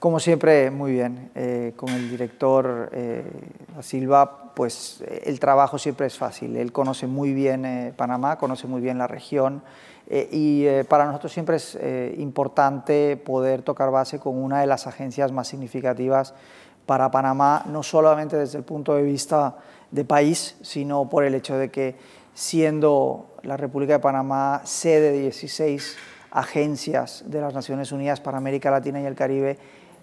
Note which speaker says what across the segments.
Speaker 1: Como siempre, muy bien. Eh, con el director eh, Silva pues eh, el trabajo siempre es fácil. Él conoce muy bien eh, Panamá, conoce muy bien la región eh, y para nosotros siempre es importante poder tocar base con una de las agencias más significativas para Panamá, no solamente desde el punto de vista de país, sino por el hecho de que siendo la República de Panamá sede de 16 agencias de las Naciones Unidas para América Latina y el Caribe,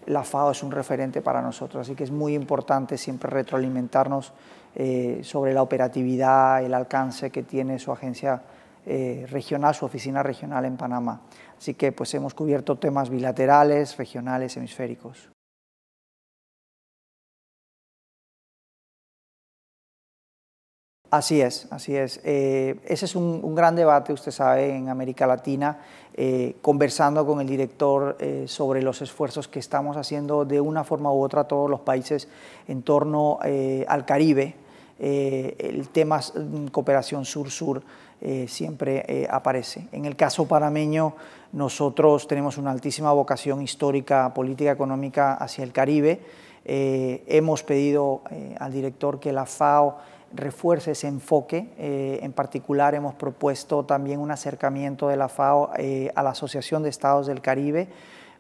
Speaker 1: la FAO es un referente para nosotros, así que es muy importante siempre retroalimentarnos eh, sobre la operatividad, el alcance que tiene su agencia eh, regional, su oficina regional en Panamá. Así que pues hemos cubierto temas bilaterales, regionales, hemisféricos. Así es, así es. Eh, ese es un, gran debate, usted sabe, en América Latina, eh, conversando con el director eh, sobre los esfuerzos que estamos haciendo de una forma u otra todos los países en torno al Caribe, eh, el tema mm, cooperación sur-sur eh, siempre eh, aparece. En el caso parameño nosotros tenemos una altísima vocación histórica, política, económica hacia el Caribe. hemos pedido al director que la FAO refuerce ese enfoque. en particular, hemos propuesto también un acercamiento de la FAO a la Asociación de Estados del Caribe,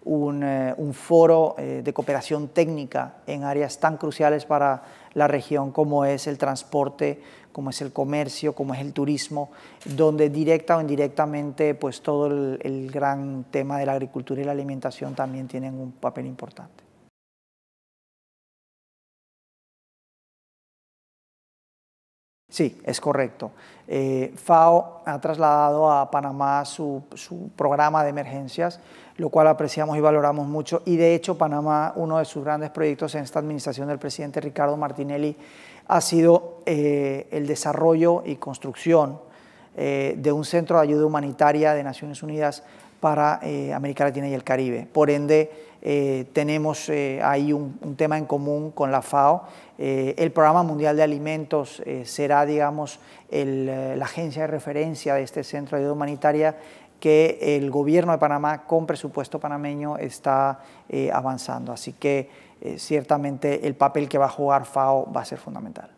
Speaker 1: eh, un, foro eh, de cooperación técnica en áreas tan cruciales para la región como es el transporte, como es el comercio, como es el turismo, donde directa o indirectamente pues, todo el gran tema de la agricultura y la alimentación también tienen un papel importante. Sí, es correcto. Eh, FAO ha trasladado a Panamá su, su, programa de emergencias, lo cual apreciamos y valoramos mucho. Y de hecho, Panamá, uno de sus grandes proyectos en esta administración del presidente Ricardo Martinelli, ha sido eh, el desarrollo y construcción eh, de un centro de ayuda humanitaria de Naciones Unidas para eh, América Latina y el Caribe. Por ende, eh, tenemos eh, ahí un, tema en común con la FAO. el Programa Mundial de Alimentos será, digamos, la agencia de referencia de este centro de ayuda humanitaria que el gobierno de Panamá, con presupuesto panameño, está avanzando. Así que ciertamente el papel que va a jugar FAO va a ser fundamental.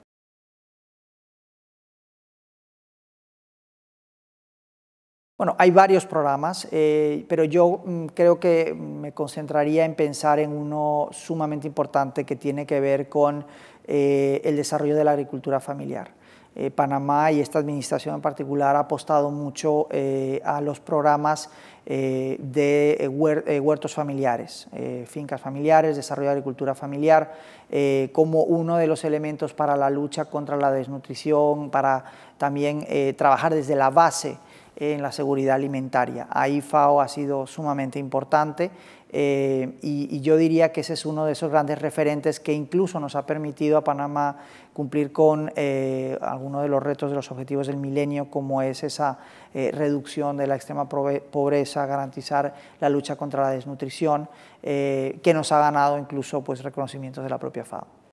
Speaker 1: Bueno, hay varios programas, eh, pero yo mm, creo que mm, me concentraría en pensar en uno sumamente importante que tiene que ver con eh, el desarrollo de la agricultura familiar. Eh, Panamá y esta administración en particular ha apostado mucho a los programas de huertos familiares, fincas familiares, desarrollo de agricultura familiar, como uno de los elementos para la lucha contra la desnutrición, para también trabajar desde la base en la seguridad alimentaria. Ahí FAO ha sido sumamente importante eh, y, yo diría que ese es uno de esos grandes referentes que incluso nos ha permitido a Panamá cumplir con eh, algunos de los retos de los objetivos del milenio, como es esa eh, reducción de la extrema pobreza, garantizar la lucha contra la desnutrición, que nos ha ganado incluso pues, reconocimientos de la propia FAO.